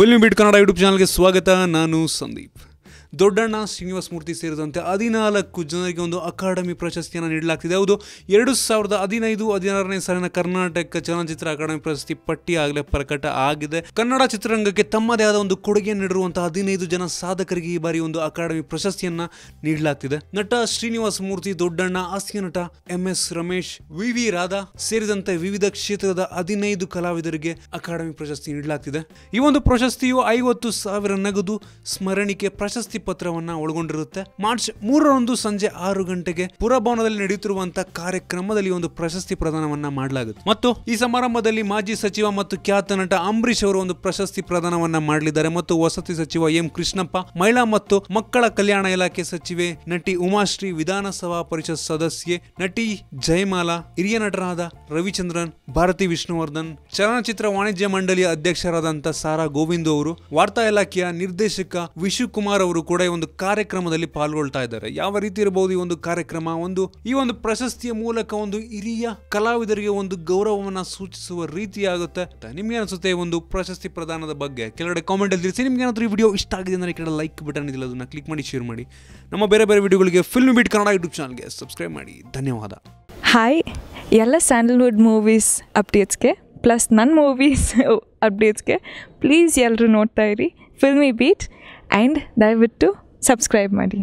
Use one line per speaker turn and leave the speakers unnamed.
film beat Kannada YouTube channel स्वागत नानू संदीप ದೊಡ್ಡಣ್ಣ ಮೂರ್ತಿ ಸೇರಿದಂತೆ ಹದಿನಾಲ್ಕು ಜನರಿಗೆ ಒಂದು ಅಕಾಡೆಮಿ ಪ್ರಶಸ್ತಿಯನ್ನು ನೀಡಲಾಗ್ತಿದೆ ಹೌದು ಎರಡು ಸಾವಿರದ ಹದಿನೈದು ಹದಿನಾರನೇ ಸಾಲಿನ ಕರ್ನಾಟಕ ಚಲನಚಿತ್ರ ಅಕಾಡೆಮಿ ಪ್ರಶಸ್ತಿ ಪಟ್ಟಿ ಆಗಲೇ ಪ್ರಕಟ ಆಗಿದೆ ಕನ್ನಡ ಚಿತ್ರರಂಗಕ್ಕೆ ತಮ್ಮದೇ ಆದ ಒಂದು ಕೊಡುಗೆ ನೀಡಿರುವಂತಹ ಹದಿನೈದು ಜನ ಸಾಧಕರಿಗೆ ಈ ಬಾರಿ ಒಂದು ಅಕಾಡೆಮಿ ಪ್ರಶಸ್ತಿಯನ್ನ ನೀಡಲಾಗ್ತಿದೆ ನಟ ಶ್ರೀನಿವಾಸ ಮೂರ್ತಿ ದೊಡ್ಡಣ್ಣ ಹಾಸ್ಯ ನಟ M S Ramesh V V Radha ಸೇರಿದಂತೆ ವಿವಿಧ ಕ್ಷೇತ್ರದ ಹದಿನೈದು ಕಲಾವಿದರಿಗೆ ಅಕಾಡೆಮಿ ಪ್ರಶಸ್ತಿ ನೀಡಲಾಗ್ತಿದೆ ಈ ಒಂದು ಪ್ರಶಸ್ತಿಯು ಐವತ್ತು ಸಾವಿರ ನಗದು ಸ್ಮರಣಿಕೆ ಪ್ರಶಸ್ತಿ ಪತ್ರವನ್ನ ಒಳಗೊಂಡಿರುತ್ತೆ ಮಾರ್ಚ್ ಮೂರರಂದು ಸಂಜೆ ಆರು ಗಂಟೆಗೆ ಪುರಭವನದಲ್ಲಿ ನಡೆಯುತ್ತಿರುವಂತಹ ಕಾರ್ಯಕ್ರಮದಲ್ಲಿ ಒಂದು ಪ್ರಶಸ್ತಿ ಪ್ರದಾನವನ್ನ ಮಾಡಲಾಗುತ್ತೆ ಮತ್ತು ಈ ಸಮಾರಂಭದಲ್ಲಿ ಮಾಜಿ ಸಚಿವ ಮತ್ತು ಖ್ಯಾತ ನಟ ಅಂಬರೀಶ್ ಅವರು ಒಂದು ಪ್ರಶಸ್ತಿ ಪ್ರದಾನವನ್ನ ಮಾಡಲಿದ್ದಾರೆ ಮತ್ತು ವಸತಿ ಸಚಿವ ಎಂ ಕೃಷ್ಣಪ್ಪ ಮಹಿಳಾ ಮತ್ತು ಮಕ್ಕಳ ಕಲ್ಯಾಣ ಇಲಾಖೆ ಸಚಿವೆ ನಟಿ ಉಮಾಶ್ರೀ ವಿಧಾನಸಭಾ ಪರಿಷತ್ ಸದಸ್ಯೆ ನಟಿ ಜಯಮಾಲಾ ಹಿರಿಯ ನಟರಾದ ರವಿಚಂದ್ರನ್ ಭಾರತಿ ವಿಷ್ಣುವರ್ಧನ್ ಚಲನಚಿತ್ರ ವಾಣಿಜ್ಯ ಮಂಡಳಿಯ ಅಧ್ಯಕ್ಷರಾದಂತಹ ಸಾರಾ ಗೋವಿಂದ್ ಅವರು ವಾರ್ತಾ ಇಲಾಖೆಯ ನಿರ್ದೇಶಕ ವಿಶು ಕುಮಾರ್ ಅವರು ಕೂಡ ಈ ಒಂದು ಕಾರ್ಯಕ್ರಮದಲ್ಲಿ ಪಾಲ್ಗೊಳ್ತಾ ಇದ್ದಾರೆ ಯಾವ ರೀತಿ ಇರಬಹುದು ಈ ಒಂದು ಕಾರ್ಯಕ್ರಮ ಒಂದು ಈ ಒಂದು ಪ್ರಶಸ್ತಿಯ ಮೂಲಕ ಒಂದು ಹಿರಿಯ ಕಲಾವಿದರಿಗೆ ಒಂದು ಗೌರವವನ್ನ ಸೂಚಿಸುವ ರೀತಿಯಾಗುತ್ತೆ ನಿಮ್ಗೆ ಅನಿಸುತ್ತೆ ಒಂದು ಪ್ರಶಸ್ತಿ ಪ್ರದಾನದ ಬಗ್ಗೆ ಕೆಲವೆಡೆ ಕಾಮೆಂಟ್ ಅಲ್ಲಿ ತಿಳಿಸಿ ನಿಮ್ಗೆ ಈ ವಿಡಿಯೋ ಇಷ್ಟ ಆಗಿದೆ ಅಂದರೆ ಕೆಳಗೆ ಲೈಕ್ ಬಟನ್ ಇದೆಯಲ್ಲ ಅದನ್ನ ಕ್ಲಿಕ್ ಮಾಡಿ ಶೇರ್ ಮಾಡಿ ನಮ್ಮ ಬೇರೆ ಬೇರೆ ವಿಡಿಯೋಗಳಿಗೆ ಫಿಲ್ಮ್ ಬೀಟ್ ಕನ್ನಡ ಯೂಟ್ಯೂಬ್ ಚಾನಲ್ಗೆ ಸಬ್ಸ್ಕ್ರೈಬ್ ಮಾಡಿ ಧನ್ಯವಾದ
ಹಾಯ್ ಎಲ್ಲ ಸ್ಯಾಂಡಲ್ವುಡ್ ಮೂವೀಸ್ ಅಪ್ಡೇಟ್ಸ್ಗೆ ಪ್ಲಸ್ ನನ್ನ ಮೂವೀಸ್ ಅಪ್ಡೇಟ್ಸ್ಗೆ ಪ್ಲೀಸ್ ಎಲ್ಲರೂ ನೋಡ್ತಾ ಇರಿ ಫಿಲ್ಮಿ ಬೀಟ್ ಆ್ಯಂಡ್ ದಯವಿಟ್ಟು ಸಬ್ಸ್ಕ್ರೈಬ್ ಮಾಡಿ